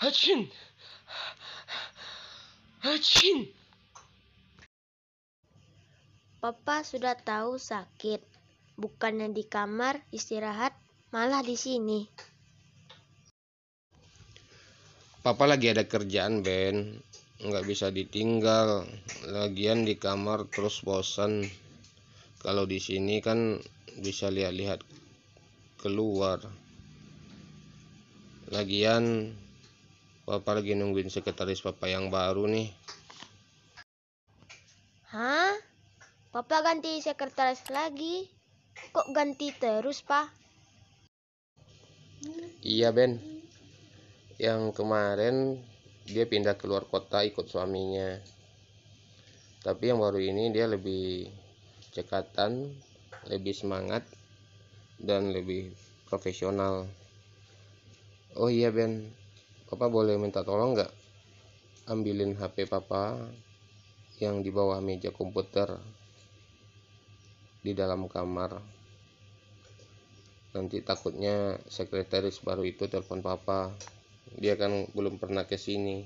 Hachin. Hachin. Papa sudah tahu sakit. Bukannya di kamar istirahat, malah di sini. Papa lagi ada kerjaan, Ben. Nggak bisa ditinggal. Lagian di kamar terus bosan. Kalau di sini kan bisa lihat-lihat keluar. Lagian Papa lagi nungguin sekretaris papa yang baru nih. Hah? Papa ganti sekretaris lagi? Kok ganti terus, Pak? Iya, Ben. Yang kemarin dia pindah ke luar kota ikut suaminya. Tapi yang baru ini dia lebih cekatan, lebih semangat, dan lebih profesional. Oh iya, Ben papa boleh minta tolong nggak ambilin HP papa yang di bawah meja komputer di dalam kamar nanti takutnya sekretaris baru itu telepon papa dia kan belum pernah ke sini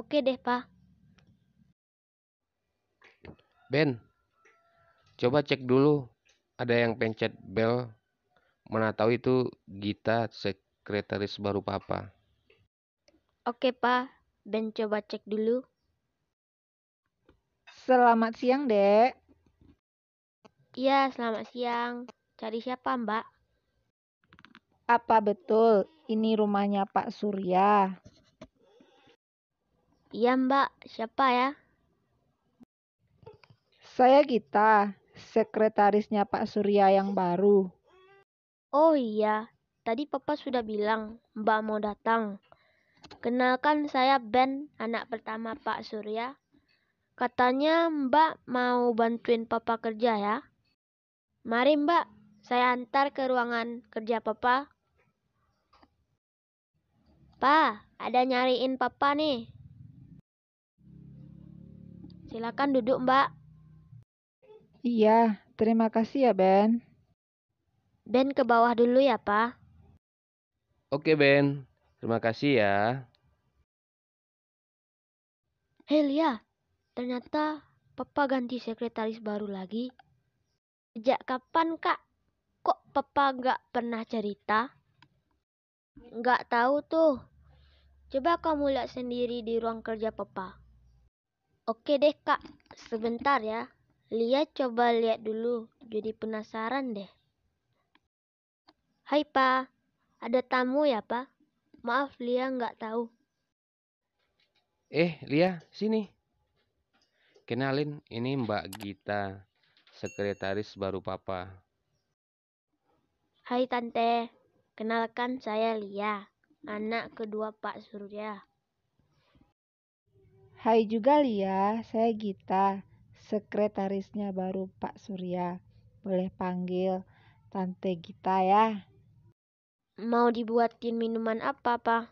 oke deh pak Ben coba cek dulu ada yang pencet bel mana tahu itu Gita sek sekretaris baru papa. Oke, Pak. Ben coba cek dulu. Selamat siang, Dek. Iya, selamat siang. Cari siapa, Mbak? Apa betul ini rumahnya Pak Surya? Iya, Mbak. Siapa ya? Saya Gita, sekretarisnya Pak Surya yang baru. Oh iya, Tadi papa sudah bilang Mbak mau datang. Kenalkan saya Ben, anak pertama Pak Surya. Katanya Mbak mau bantuin papa kerja ya. Mari Mbak, saya antar ke ruangan kerja papa. Pa, ada nyariin papa nih. Silakan duduk, Mbak. Iya, terima kasih ya, Ben. Ben ke bawah dulu ya, Pak. Oke Ben, terima kasih ya. Helia, ternyata Papa ganti sekretaris baru lagi. Sejak kapan kak? Kok Papa nggak pernah cerita? Nggak tahu tuh. Coba kamu lihat sendiri di ruang kerja Papa. Oke deh kak, sebentar ya. Lihat, coba lihat dulu, jadi penasaran deh. Hai Pak. Ada tamu ya, Pak? Maaf, Lia nggak tahu. Eh, Lia, sini. Kenalin, ini Mbak Gita, sekretaris baru Papa. Hai Tante, kenalkan saya Lia, anak kedua Pak Surya. Hai juga Lia, saya Gita, sekretarisnya baru Pak Surya. Boleh panggil Tante Gita ya. Mau dibuatin minuman apa, Pak?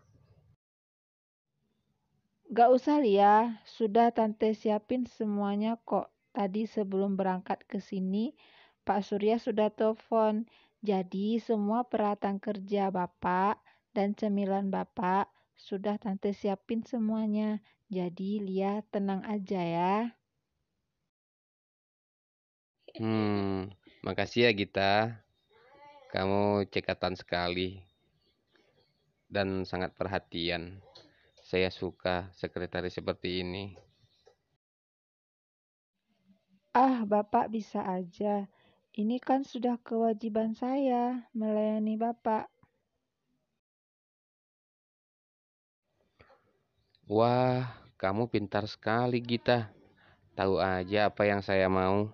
Gak usah, Lia. Sudah Tante siapin semuanya kok. Tadi sebelum berangkat ke sini, Pak Surya sudah telepon. Jadi semua peralatan kerja Bapak dan cemilan Bapak sudah Tante siapin semuanya. Jadi Lia tenang aja ya. Hmm, makasih ya Gita. Kamu cekatan sekali dan sangat perhatian. Saya suka sekretaris seperti ini. Ah, Bapak bisa aja. Ini kan sudah kewajiban saya melayani Bapak. Wah, kamu pintar sekali, Gita. Tahu aja apa yang saya mau.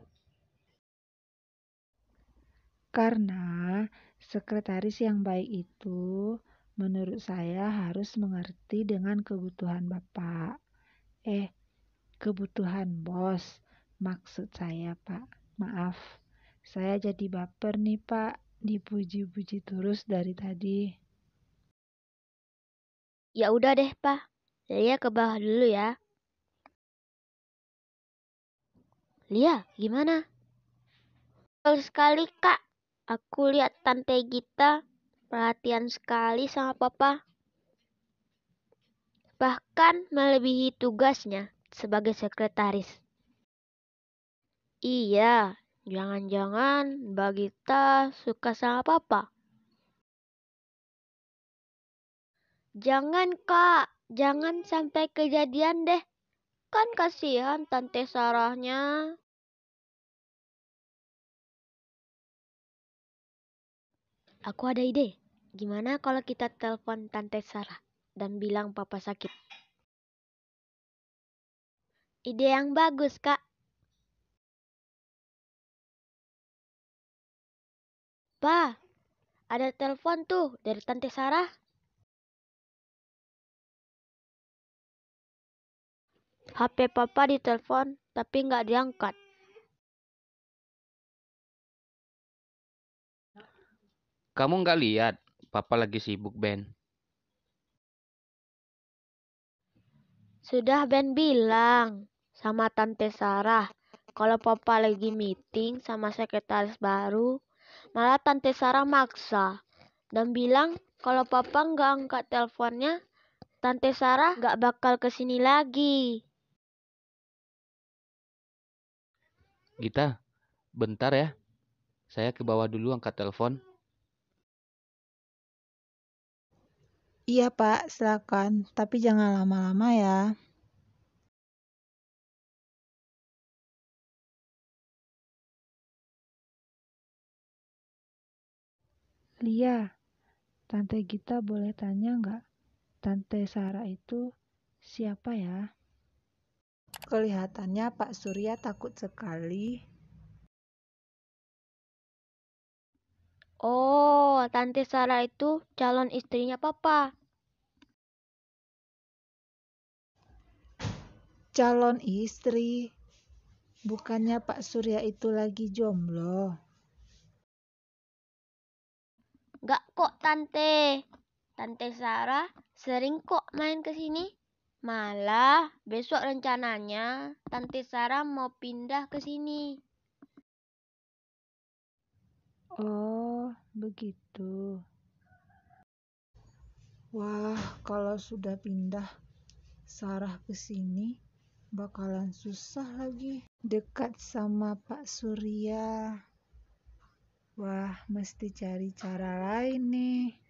Karena Sekretaris yang baik itu menurut saya harus mengerti dengan kebutuhan Bapak. Eh, kebutuhan bos. Maksud saya, Pak. Maaf. Saya jadi baper nih, Pak. Dipuji-puji terus dari tadi. Ya udah deh, Pak. Lia ke bawah dulu ya. Lia, gimana? Sekali, Kak. Aku lihat Tante Gita perhatian sekali sama papa. Bahkan melebihi tugasnya sebagai sekretaris. Iya, jangan-jangan Mbak Gita suka sama papa. Jangan, Kak. Jangan sampai kejadian deh. Kan kasihan Tante Sarahnya. Aku ada ide. Gimana kalau kita telepon Tante Sarah dan bilang papa sakit? Ide yang bagus, Kak. Pa, ada telepon tuh dari Tante Sarah. HP papa ditelepon tapi nggak diangkat. Kamu nggak lihat papa lagi sibuk, Ben? Sudah Ben bilang sama Tante Sarah kalau papa lagi meeting sama sekretaris baru. Malah Tante Sarah maksa dan bilang kalau papa nggak angkat teleponnya, Tante Sarah nggak bakal kesini lagi. Gita, bentar ya. Saya ke bawah dulu angkat telepon. Iya, Pak, silakan, tapi jangan lama-lama ya. Lia, Tante Gita boleh tanya nggak? Tante Sarah itu siapa ya? Kelihatannya Pak Surya takut sekali. Oh, Tante Sarah itu calon istrinya papa. Calon istri. Bukannya Pak Surya itu lagi jomblo. Gak kok, Tante. Tante Sarah sering kok main ke sini. Malah besok rencananya Tante Sarah mau pindah ke sini. Oh, begitu. Wah, kalau sudah pindah Sarah ke sini, bakalan susah lagi dekat sama Pak Surya. Wah, mesti cari cara lain nih.